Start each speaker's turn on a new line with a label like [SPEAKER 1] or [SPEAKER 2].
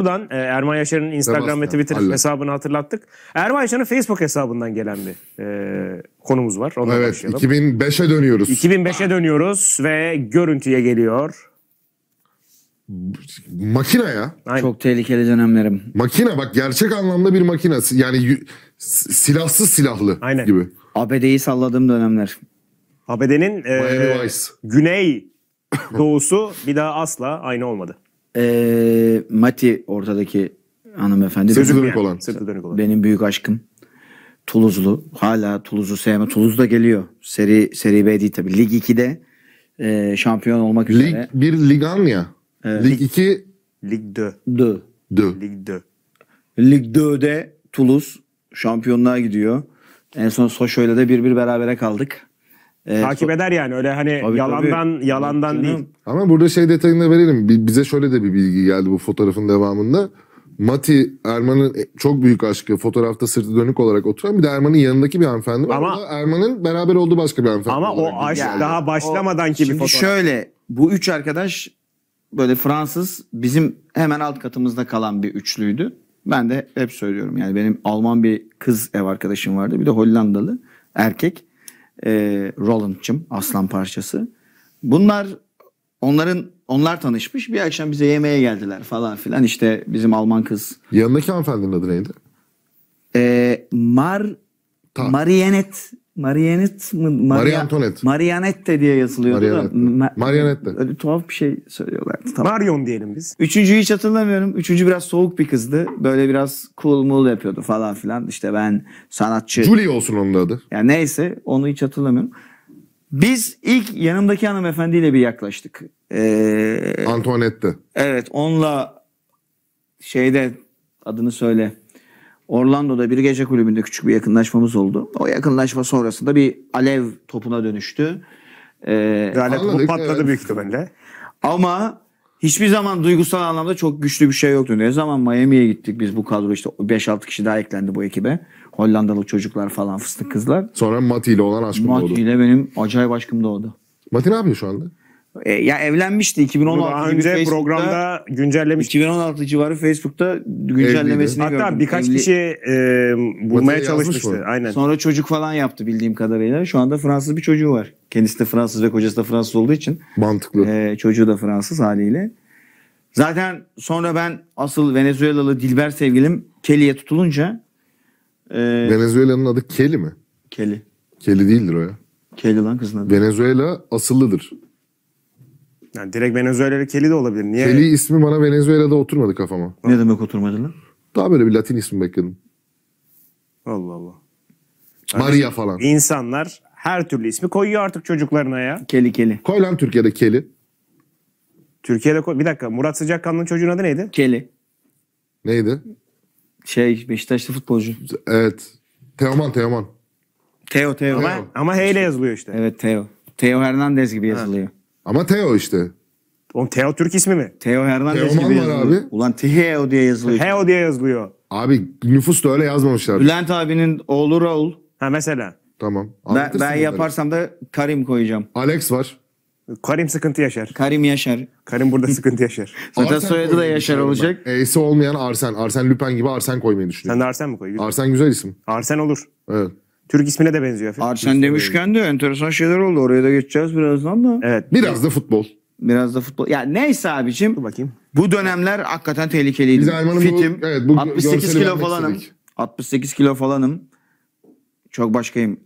[SPEAKER 1] Buradan e, Erman Yaşar'ın Instagram ve Twitter Allah. hesabını hatırlattık. Erman Yaşar'ın Facebook hesabından gelen bir e, konumuz var. Ondan evet, başlayalım. 2005'e dönüyoruz. 2005'e dönüyoruz ve görüntüye geliyor. Makina ya. Aynen. Çok tehlikeli dönemlerim. Makina bak gerçek anlamda bir makina. Yani silahsız silahlı Aynen. gibi. ABD'yi salladığım dönemler. ABD'nin e, güney doğusu bir daha asla aynı olmadı. Ee, Mati ortadaki hanımefendi. Sırtı dönük olan. Sırtı dönük olan. Benim büyük aşkım. Tuluzlu. Hala Tuluz'u sevme. Tuluz da geliyor. Seri Seri B değil tabii. Lig 2'de e, şampiyon olmak üzere. Lig 1 Ligan ya. Evet. Lig 2 Lig 2. Lig 2. Lig 2. Lig 2'de Toulouse şampiyonluğa gidiyor. En son Soşo'yla da bir bir berabere kaldık. E, Takip eder yani öyle hani Tabii, yalandan tabii. yalandan Canım. değil. Ama burada şey detayını da verelim. Bize şöyle de bir bilgi geldi bu fotoğrafın devamında. Mati Erman'ın e, çok büyük aşkı fotoğrafta sırtı dönük olarak oturan bir de Erman'ın yanındaki bir hanımefendi var. Ama- Erman'ın beraber olduğu başka bir hanımefendi. Ama o bilgi aşk geldi. daha başlamadan ki bir fotoğraf. şöyle bu üç arkadaş böyle Fransız bizim hemen alt katımızda kalan bir üçlüydü. Ben de hep söylüyorum yani benim Alman bir kız ev arkadaşım vardı bir de Hollandalı erkek e, Roland'cım aslan parçası. Bunlar onların onlar tanışmış bir akşam bize yemeğe geldiler falan filan işte bizim Alman kız. Yanındaki hanımefendinin adı neydi? E, Mar Ta. Marienet Marianet mı? Maria, Marie Antoinette. Marianette diye yazılıyordu Marianette. da. Marianette. Öyle tuhaf bir şey söylüyorlar. Tamam. Marion diyelim biz. Üçüncüyü hiç hatırlamıyorum. Üçüncü biraz soğuk bir kızdı. Böyle biraz cool mul yapıyordu falan filan. İşte ben sanatçı. Julie olsun onun adı. Yani neyse onu hiç hatırlamıyorum. Biz ilk yanımdaki hanımefendiyle bir yaklaştık. Ee, Antoinette. Evet onunla şeyde adını söyle. Orlando'da bir gece kulübünde küçük bir yakınlaşmamız oldu. O yakınlaşma sonrasında bir alev topuna dönüştü. Ee, yani Anladık, bu patladı evet. büyük ihtimalle. Ama hiçbir zaman duygusal anlamda çok güçlü bir şey yoktu. Ne zaman Miami'ye gittik biz bu kadro işte 5-6 kişi daha eklendi bu ekibe. Hollandalı çocuklar falan fıstık kızlar. Sonra Mati ile olan aşkım Mati doğdu. Mati ile benim acayip aşkım doğdu. Mati ne yapıyor şu anda? E, ya evlenmişti 2016 Daha önce programda güncellemiştik. 2016 civarı Facebook'ta güncellemesini Evliydi. gördüm. Hatta birkaç Evli... kişi e, bulmaya çalışmıştı. Aynen. Sonra çocuk falan yaptı bildiğim kadarıyla. Şu anda Fransız bir çocuğu var. Kendisi de Fransız ve kocası da Fransız olduğu için. Mantıklı. E, çocuğu da Fransız haliyle. Zaten sonra ben asıl Venezuelalı Dilber sevgilim Kelly'e tutulunca e, Venezuela'nın adı Kelly mi? Kelly. Kelly değildir o ya. Kelly lan kızın adı. Venezuela asıllıdır. Yani direkt Venezuela'lı keli de olabilir. Niye? Keli ismi bana Venezuela'da oturmadı kafama. Ne demek oturmadı lan? Daha böyle bir Latin ismi bekledim. Allah Allah.
[SPEAKER 2] Maria yani falan.
[SPEAKER 1] İnsanlar her türlü ismi koyuyor artık çocuklarına ya. Kelly Kelly. Koy lan Türkiye'de Kelly. Türkiye'de koy. Bir dakika Murat Sıcakkanlı'nın çocuğun adı neydi? Kelly. Neydi? Şey Beşiktaşlı futbolcu. Evet. Teoman Teoman. Teo Teo. Ama, Teo. ama H ile yazılıyor işte. Evet Teo. Teo Hernandez gibi yazılıyor. Ha. Ama Teo işte. Oğlum Teo Türk ismi mi? Teo Hernandez Teoman gibi var yazılıyor. abi. Ulan Teo diye yazılıyor. Heo diye yazılıyor. Abi nüfus da öyle yazmamışlar. Bülent abinin oğlu Raul. Ha mesela. Tamam. Ben, ben yaparsam da Karim koyacağım. Alex var. Karim sıkıntı yaşar. Karim Yaşar. Karim burada sıkıntı yaşar. Zaten soyadı da Yaşar olacak. E'si olmayan Arsen. Arsen Lüpen gibi Arsen koymayı düşünüyorum. Sen de Arsen mi koyuyorsun? Arsen güzel isim. Arsen olur. Evet. Türk ismine de benziyor. Arşen demişken de enteresan şeyler oldu. Oraya da geçeceğiz birazdan da. Evet. Biraz da futbol. Biraz da futbol. Ya neyse abicim. Dur bakayım. Bu dönemler hakikaten tehlikeliydi. Biz Erman'ın Fitim. Bu, evet, bu 68 kilo falanım. Istedik. 68 kilo falanım. Çok başkayım.